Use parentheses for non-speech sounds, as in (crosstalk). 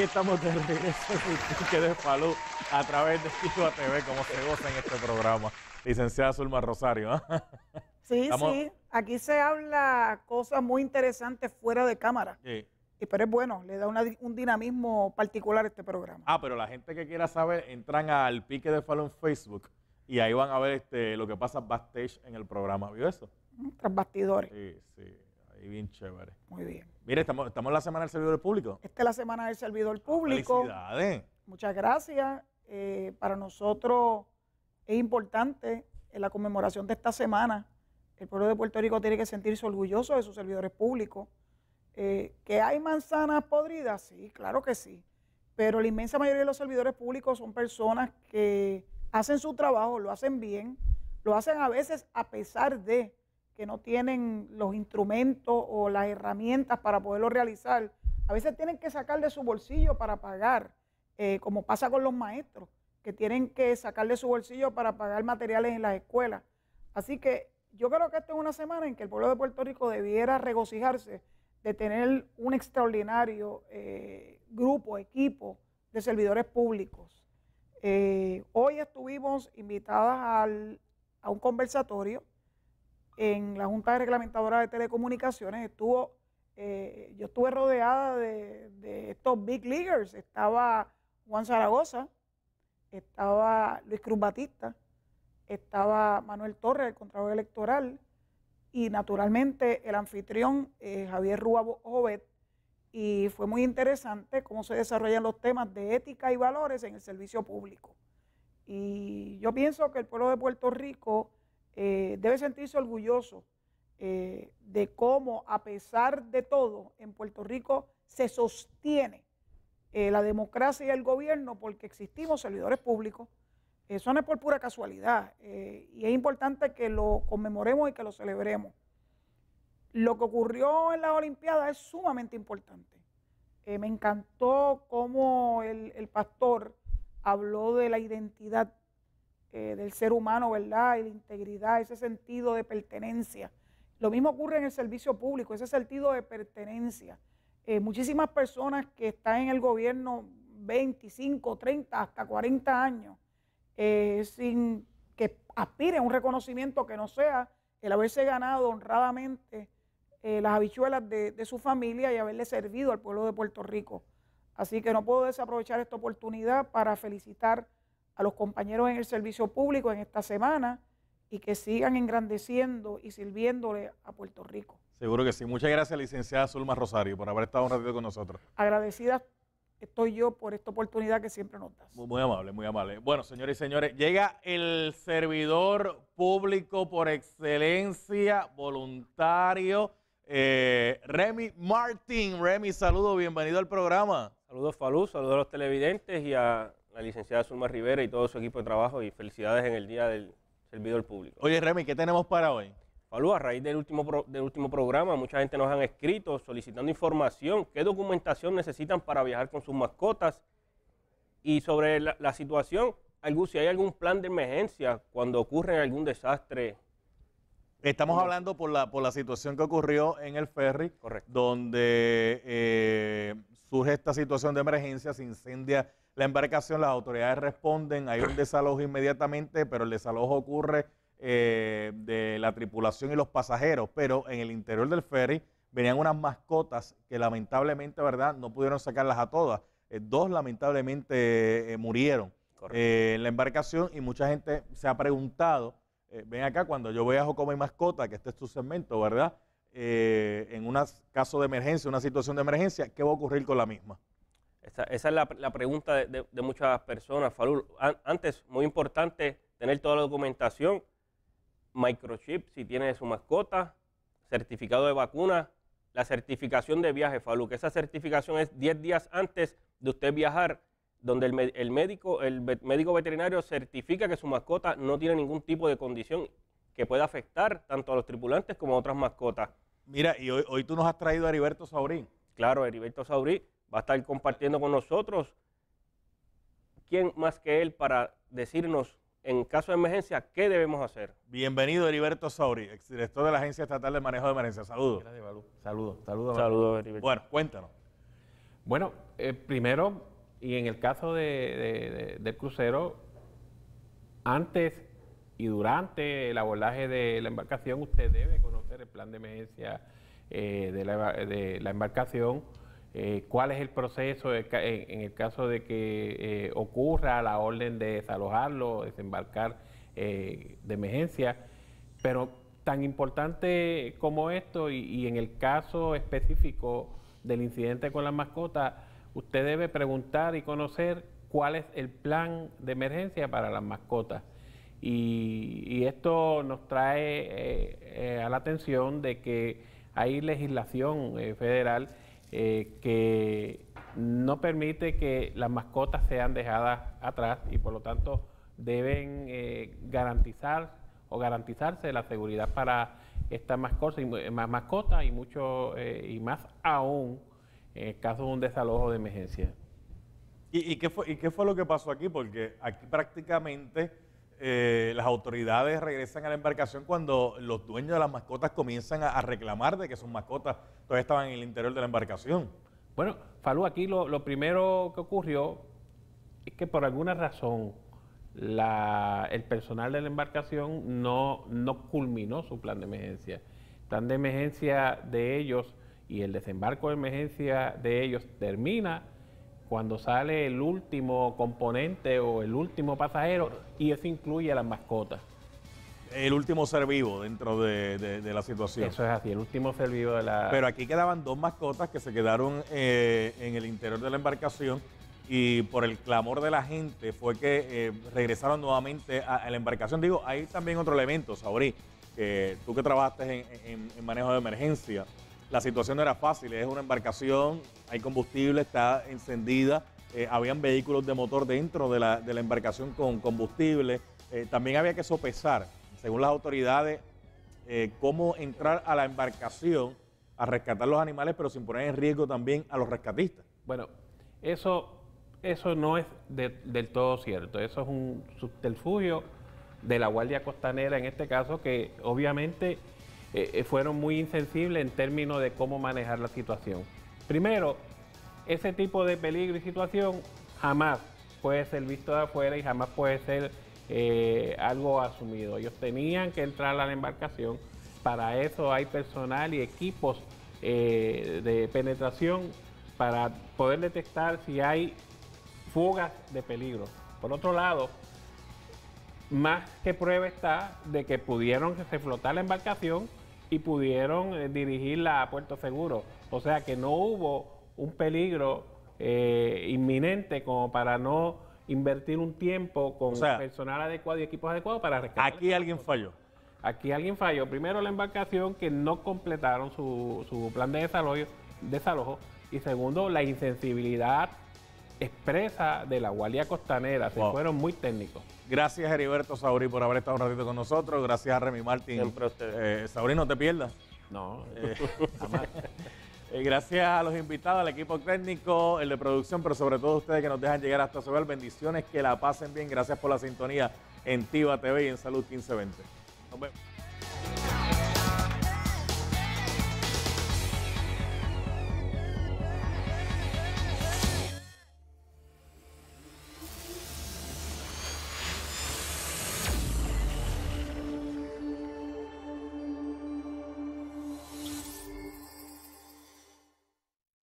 Aquí estamos de regreso que de Falú a través de A TV, como se goza en este programa. Licenciada Zulma Rosario. ¿ah? Sí, sí. Aquí se habla cosas muy interesantes fuera de cámara. Sí. Y pero es bueno, le da un dinamismo particular a este programa. Ah, pero la gente que quiera saber, entran al Pique de Falú en Facebook y ahí van a ver este, lo que pasa backstage en el programa. ¿Vio eso? Tras bastidores. Sí, sí. Y bien chévere. Muy bien. Mire, estamos, estamos en la Semana del Servidor Público. Esta es la Semana del Servidor Público. Felicidades. Muchas gracias. Eh, para nosotros es importante en la conmemoración de esta semana. El pueblo de Puerto Rico tiene que sentirse orgulloso de sus servidores públicos. Eh, ¿Que hay manzanas podridas? Sí, claro que sí. Pero la inmensa mayoría de los servidores públicos son personas que hacen su trabajo, lo hacen bien, lo hacen a veces a pesar de que no tienen los instrumentos o las herramientas para poderlo realizar, a veces tienen que sacar de su bolsillo para pagar, eh, como pasa con los maestros, que tienen que sacar de su bolsillo para pagar materiales en las escuelas. Así que yo creo que esta es una semana en que el pueblo de Puerto Rico debiera regocijarse de tener un extraordinario eh, grupo, equipo de servidores públicos. Eh, hoy estuvimos invitadas a un conversatorio en la Junta Reglamentadora de Telecomunicaciones estuvo, eh, yo estuve rodeada de, estos big leaguers. Estaba Juan Zaragoza, estaba Luis Cruz Batista, estaba Manuel Torres, el Contralor Electoral, y naturalmente el anfitrión eh, Javier Rúa Jovet. Y fue muy interesante cómo se desarrollan los temas de ética y valores en el servicio público. Y yo pienso que el pueblo de Puerto Rico eh, debe sentirse orgulloso eh, de cómo, a pesar de todo, en Puerto Rico se sostiene eh, la democracia y el gobierno porque existimos servidores públicos. Eso no es por pura casualidad y es importante que lo conmemoremos y que lo celebremos. Lo que ocurrió en la Olimpiada es sumamente importante. me encantó cómo el, el pastor habló de la identidad eh, del ser humano, ¿verdad? Y la integridad, ese sentido de pertenencia. Lo mismo ocurre en el servicio público, ese sentido de pertenencia. Eh, muchísimas personas que están en el gobierno 25, 30, hasta 40 años, eh, sin que aspiren a un reconocimiento que no sea el haberse ganado honradamente las habichuelas de, su familia y haberle servido al pueblo de Puerto Rico. Así que no puedo desaprovechar esta oportunidad para felicitar a los compañeros en el servicio público en esta semana y que sigan engrandeciendo y sirviéndole a Puerto Rico. Seguro que sí. Muchas gracias, licenciada Zulma Rosario, por haber estado un ratito con nosotros. Agradecida estoy yo por esta oportunidad que siempre nos das. Muy, amable, muy amable. Bueno, señores y señores, llega el servidor público por excelencia, voluntario, eh, Remy Martín. Remy, saludo, bienvenido al programa. Saludos, Falú, saludos a los televidentes y a la licenciada Zulma Rivera y todo su equipo de trabajo y felicidades en el Día del Servidor Público. Oye, Remy, ¿qué tenemos para hoy? Pablo, a raíz del último, del último programa, mucha gente nos han escrito solicitando información, qué documentación necesitan para viajar con sus mascotas y sobre la, situación, algún, si hay algún plan de emergencia cuando ocurre algún desastre. Estamos hablando por la, por la situación que ocurrió en el ferry, Correcto. donde eh, surge esta situación de emergencia, se incendia la embarcación, las autoridades responden, hay un desalojo inmediatamente, pero el desalojo ocurre eh, de la tripulación y los pasajeros, pero en el interior del ferry venían unas mascotas que lamentablemente, ¿verdad?, no pudieron sacarlas a todas. Eh, dos lamentablemente eh, murieron en la embarcación y mucha gente se ha preguntado, ven acá, cuando yo a como y mascota, que este es tu segmento, ¿verdad? un caso de emergencia, una situación de emergencia, ¿qué va a ocurrir con la misma? Esa, es la, pregunta de, muchas personas, Falú. antes, muy importante tener toda la documentación, microchip si tiene su mascota, certificado de vacuna, la certificación de viaje, Falú, que esa certificación es 10 días antes de usted viajar, donde el, el médico, el médico veterinario certifica que su mascota no tiene ningún tipo de condición que pueda afectar tanto a los tripulantes como a otras mascotas. Mira, y hoy, tú nos has traído a Heriberto Saurí. Claro, Heriberto Saurí va a estar compartiendo con nosotros. ¿Quién más que él para decirnos en caso de emergencia, ¿qué debemos hacer? Bienvenido, Heriberto Sauri, exdirector de la Agencia Estatal de Manejo de Emergencia. Saludos. Saludos, saludos. Saludos, Bueno, cuéntanos. Bueno, eh, primero, y en el caso de, del crucero, antes y durante el abordaje de la embarcación, usted debe conocer el plan de emergencia eh, de, la, embarcación, eh, cuál es el proceso en, el caso de que eh, ocurra la orden de desalojarlo, desembarcar de emergencia, pero tan importante como esto y, y en el caso específico del incidente con la mascota, usted debe preguntar y conocer cuál es el plan de emergencia para las mascotas. Y, esto nos trae eh, eh, a la atención de que hay legislación eh, federal que no permite que las mascotas sean dejadas atrás y por lo tanto deben garantizar o garantizarse la seguridad para estas mascotas y, más mascotas y mucho y más aún en caso de un desalojo de emergencia. ¿Y, y qué fue, y qué fue lo que pasó aquí? Porque aquí prácticamente eh, las autoridades regresan a la embarcación cuando los dueños de las mascotas comienzan a, reclamar de que sus mascotas todavía estaban en el interior de la embarcación. Bueno, Falú, aquí lo, primero que ocurrió es que por alguna razón el personal de la embarcación no, no culminó su plan de emergencia. El plan de emergencia de ellos y el desembarco de emergencia de ellos termina cuando sale el último componente o el último pasajero, y eso incluye a las mascotas. El último ser vivo dentro de, la situación. Eso es así, el último ser vivo de la... Pero aquí quedaban dos mascotas que se quedaron eh, en el interior de la embarcación y por el clamor de la gente fue que eh, regresaron nuevamente a, la embarcación. Digo, hay también otro elemento, Sabri, que tú que trabajaste en manejo de emergencia, la situación no era fácil, es una embarcación, hay combustible, está encendida, eh, habían vehículos de motor dentro de la, embarcación con combustible. Eh, también había que sopesar, según las autoridades, eh, cómo entrar a la embarcación a rescatar los animales, pero sin poner en riesgo también a los rescatistas. Bueno, eso, eso no es del todo cierto, eso es un subterfugio de la Guardia Costanera en este caso que obviamente eh, eh, fueron muy insensibles en términos de cómo manejar la situación. Primero, ese tipo de peligro y situación jamás puede ser visto de afuera y jamás puede ser eh, algo asumido. Ellos tenían que entrar a la embarcación, para eso hay personal y equipos de penetración para poder detectar si hay fugas de peligro. Por otro lado, más que prueba está de que pudieron que se flotar la embarcación y pudieron eh, dirigirla a Puerto Seguro. O sea que no hubo un peligro eh, inminente como para no invertir un tiempo con personal adecuado y equipos adecuados para rescatar. Aquí alguien falló. Aquí alguien falló. Primero la embarcación que no completaron su, su plan de desarrollo, desalojo y segundo la insensibilidad expresa de la Guardia Costanera. Se fueron muy técnicos. Gracias, Heriberto Saurí por haber estado un ratito con nosotros. Gracias a Remy Martín. Eh, no te pierdas. No, eh, (laughs) eh, eh, gracias a los invitados, al equipo técnico, el de producción, pero sobre todo a ustedes que nos dejan llegar hasta Sobel. Bendiciones, que la pasen bien. Gracias por la sintonía en Tiva TV y en Salud 1520.